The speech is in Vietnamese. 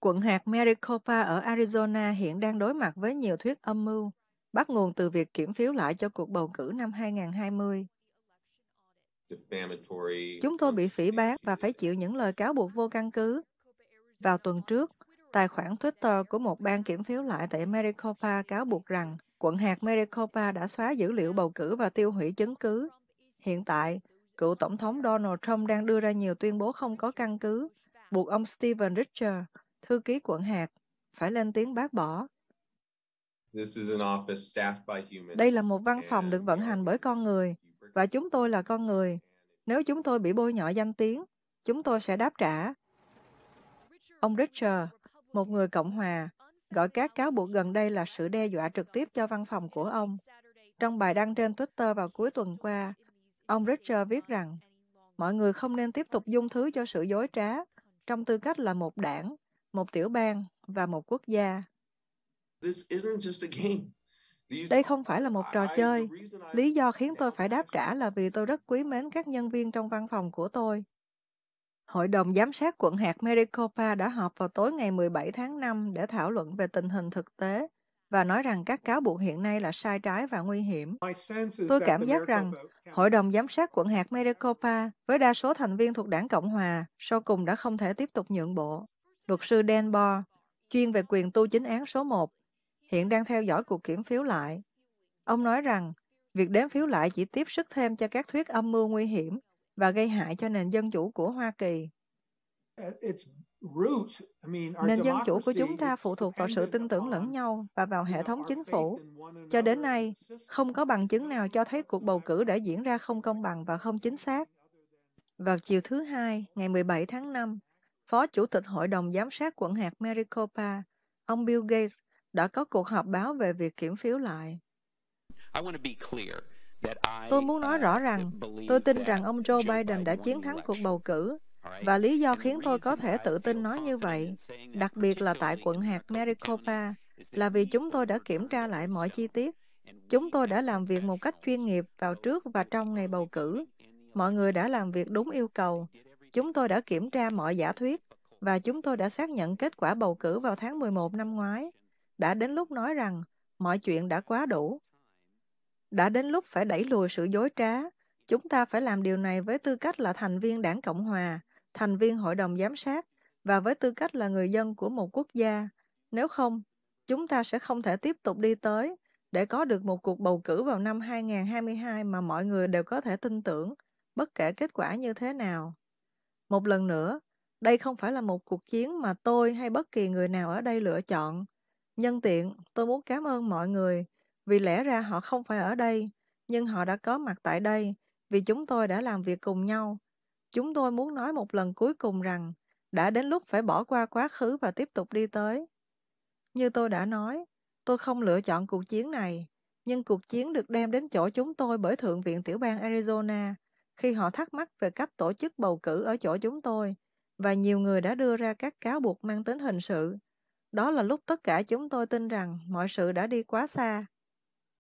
Quận hạt Maricopa ở Arizona hiện đang đối mặt với nhiều thuyết âm mưu, bắt nguồn từ việc kiểm phiếu lại cho cuộc bầu cử năm 2020. Chúng tôi bị phỉ báng và phải chịu những lời cáo buộc vô căn cứ. Vào tuần trước, tài khoản Twitter của một ban kiểm phiếu lại tại Maricopa cáo buộc rằng quận hạt Maricopa đã xóa dữ liệu bầu cử và tiêu hủy chứng cứ. Hiện tại, cựu Tổng thống Donald Trump đang đưa ra nhiều tuyên bố không có căn cứ, buộc ông Stephen Richard, thư ký quận hạt phải lên tiếng bác bỏ. Đây là một văn phòng được vận hành bởi con người và chúng tôi là con người. Nếu chúng tôi bị bôi nhọ danh tiếng, chúng tôi sẽ đáp trả. Ông Richard, một người Cộng hòa, gọi các cáo buộc gần đây là sự đe dọa trực tiếp cho văn phòng của ông. Trong bài đăng trên Twitter vào cuối tuần qua, ông Richard viết rằng mọi người không nên tiếp tục dung thứ cho sự dối trá trong tư cách là một đảng một tiểu bang và một quốc gia. Đây không phải là một trò chơi. Lý do khiến tôi phải đáp trả là vì tôi rất quý mến các nhân viên trong văn phòng của tôi. Hội đồng giám sát quận hạt Maricopa đã họp vào tối ngày 17 tháng 5 để thảo luận về tình hình thực tế và nói rằng các cáo buộc hiện nay là sai trái và nguy hiểm. Tôi cảm giác rằng Hội đồng giám sát quận hạt Maricopa với đa số thành viên thuộc đảng Cộng hòa sau cùng đã không thể tiếp tục nhượng bộ luật sư Dan Barr, chuyên về quyền tu chính án số 1, hiện đang theo dõi cuộc kiểm phiếu lại. Ông nói rằng, việc đếm phiếu lại chỉ tiếp sức thêm cho các thuyết âm mưu nguy hiểm và gây hại cho nền dân chủ của Hoa Kỳ. Nền dân chủ của chúng ta phụ thuộc vào sự tin tưởng lẫn nhau và vào hệ thống chính phủ. Cho đến nay, không có bằng chứng nào cho thấy cuộc bầu cử đã diễn ra không công bằng và không chính xác. Vào chiều thứ Hai, ngày 17 tháng 5, Phó Chủ tịch Hội đồng Giám sát quận hạt Maricopa, ông Bill Gates đã có cuộc họp báo về việc kiểm phiếu lại. Tôi muốn nói rõ rằng tôi tin rằng ông Joe Biden đã chiến thắng cuộc bầu cử và lý do khiến tôi có thể tự tin nói như vậy, đặc biệt là tại quận hạt Maricopa, là vì chúng tôi đã kiểm tra lại mọi chi tiết. Chúng tôi đã làm việc một cách chuyên nghiệp vào trước và trong ngày bầu cử. Mọi người đã làm việc đúng yêu cầu Chúng tôi đã kiểm tra mọi giả thuyết và chúng tôi đã xác nhận kết quả bầu cử vào tháng 11 năm ngoái. Đã đến lúc nói rằng mọi chuyện đã quá đủ. Đã đến lúc phải đẩy lùi sự dối trá. Chúng ta phải làm điều này với tư cách là thành viên đảng Cộng Hòa, thành viên hội đồng giám sát và với tư cách là người dân của một quốc gia. Nếu không, chúng ta sẽ không thể tiếp tục đi tới để có được một cuộc bầu cử vào năm 2022 mà mọi người đều có thể tin tưởng, bất kể kết quả như thế nào một lần nữa đây không phải là một cuộc chiến mà tôi hay bất kỳ người nào ở đây lựa chọn nhân tiện tôi muốn cảm ơn mọi người vì lẽ ra họ không phải ở đây nhưng họ đã có mặt tại đây vì chúng tôi đã làm việc cùng nhau chúng tôi muốn nói một lần cuối cùng rằng đã đến lúc phải bỏ qua quá khứ và tiếp tục đi tới như tôi đã nói tôi không lựa chọn cuộc chiến này nhưng cuộc chiến được đem đến chỗ chúng tôi bởi thượng viện tiểu bang arizona khi họ thắc mắc về cách tổ chức bầu cử ở chỗ chúng tôi và nhiều người đã đưa ra các cáo buộc mang tính hình sự. Đó là lúc tất cả chúng tôi tin rằng mọi sự đã đi quá xa.